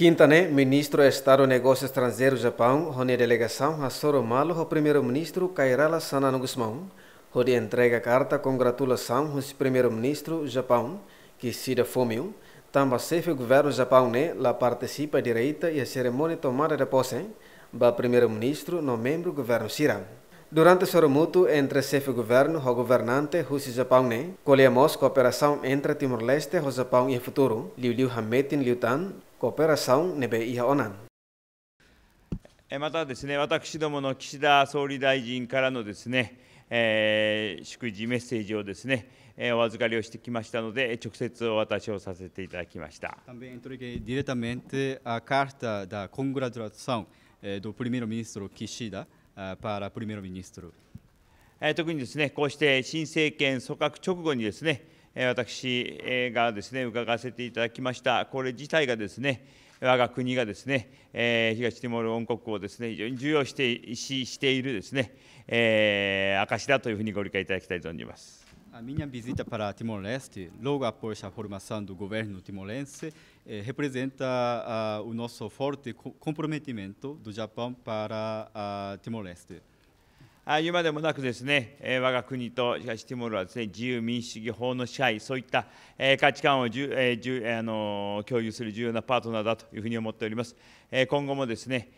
Quinta, né? Ministro do Estado Negócios Estrangeiros do Japão, Rony Delegação, Assoro Malo, o primeiro-ministro Kairala Sanano Guzmão, onde entrega carta de congratulação ao primeiro-ministro Japão, Kishida Fumio, também chefe governo Japão, né? participa direita e a cerimônia tomada de posse, ba primeiro-ministro no membro do governo Sirão. Durante o soromuto entre chefe governo e governante Rússia Japão, né? colhemos cooperação entre Timor-Leste, Japão e o futuro, Liu Liu Hametin Liu Tan, cooperação NBIA ONAN。またですね、私どもの岸田総理大臣からのですね、えー、祝辞メッセージをですね、えー、お預かりをしてきましたので、直接お渡しをさせていただきました。Também entreguei diretamente a carta da congratulação do primeiro-ministro Kishida para primeiro-ministro. 特にですねこうして新政権組閣直後にですね私がですね伺わせていただきましたこれ自体がですね我が国がですね、え東ティモール恩国をですね非常に重要してしているですね、えー、証だというふうにご理解いただきたいと存じます。A minha visita para Timor-Leste, logo após a formação do governo timorense, eh, representa uh, o nosso forte comprometimento do Japão para uh, Timor-Leste. 言うまでもなくですね、我が国と東ティモールはですね、自由民主主義法の支配、そういった価値観をじゅ、えじあの共有する重要なパートナーだというふうに思っております。今後もですね、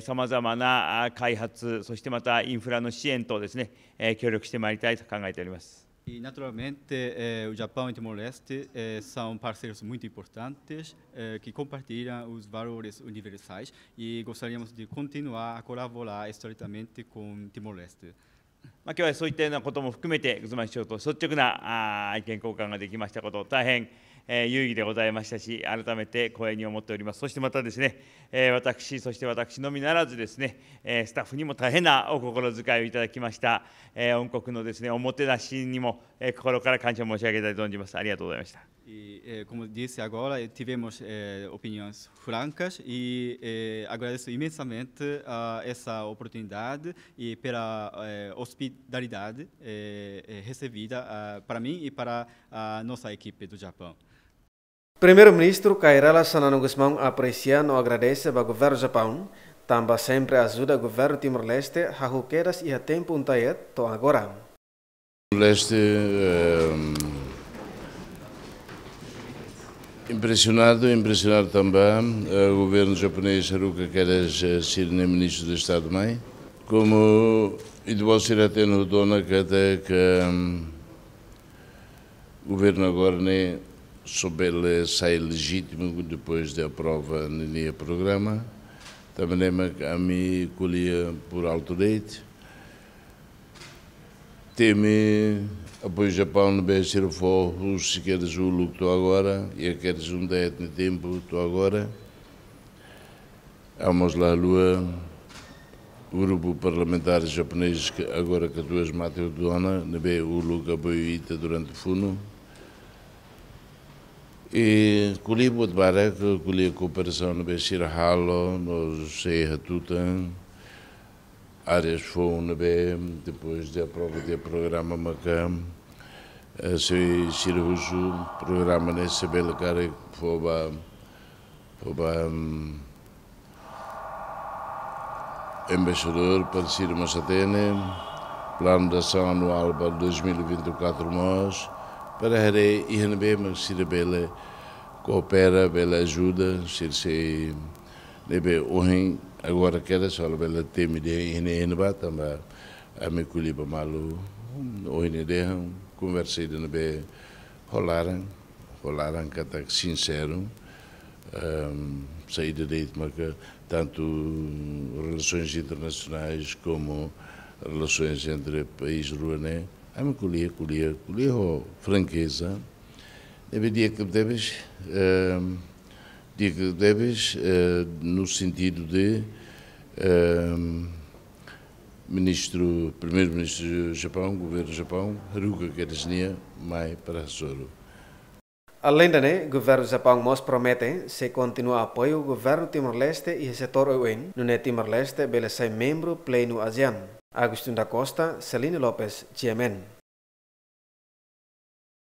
さまざまな開発、そしてまたインフラの支援等ですね、協力してまいりたいと考えております。E, naturalmente, eh, o Japão e Timor-Leste eh, são parceiros muito importantes eh, que compartilham os valores universais e gostaríamos de continuar a colaborar estreitamente com Timor-Leste. まあ、今日はそういったようなことも含めて、グズマ市長と率直なあ意見交換ができましたこと、大変えー、有意でございましたし、改めて光栄に思っております。そしてまたですね、えー、私、そして私のみならずですね、えー、スタッフにも大変なお心遣いをいただきました、えー、恩国のですね、おもてなしにも、えー、心から感謝を申し上げたいと存じます。ありがとうございました。E, eh, como disse agora, tivemos eh, opiniões francas e eh, agradeço imensamente uh, essa oportunidade e pela uh, hospitalidade recebida uh, para mim e para a nossa equipe do Japão. Primeiro-ministro Kairala Sanano aprecia e agradece ao governo do Japão, também sempre ajuda o governo Timor-Leste a roqueiras e a tempo um taiet agora. Leste eh, impressionado, impressionado também, eh, o governo japonês Haruka Keras eh, ser ministro do Estado-Mãe, como e até no Dona, que hum, o governo agora nem sobre ele sai é legítimo depois da prova no programa. Também é a mim colhia por alto leite. Teme apoio o Japão no ser Forro, se queres o look estou agora, e queres um diet no tempo estou agora. Vamos lá, Lua. O grupo parlamentar japonês que agora que duas matam dona, não vê o look apoio durante o fundo e colhi Budbarek, colhi a cooperação no Bechir Halo, no Serra Tutan, áreas foi na depois da prova de programa Macam, a Sui o programa nesse belo cara que foi para embaixador para Ciro Massatene, plano de ação anual para 2024 nós, para Hare e Hanbe, mas Sira Bela coopera, Bela ajuda, Sir se Nebe Ohen, agora queda só Bela teme de Hene Henba, também a me culiba malu, Ohen de Han, conversei de Nebe Rolaram, rolaram catac sincero, um, ehm, saída de Itmaca, tanto relações internacionais como relações entre país ruané, Am kuliah, kuliah, kuliah ho franqueza. Deve dia que deves, ehm, dia que deves, uh, no sentido de ehm, ministro, primeiro-ministro do Japão, governo do Japão, Haruka Kerasnia, mai para Soro. Além daí, o né, governo do Japão nos promete se a apoio ao governo Timor-Leste e ao setor UN, no né, Timor-Leste, pelo ser membro pleno ASEAN. Agustín da Costa, Celine López, Gemen.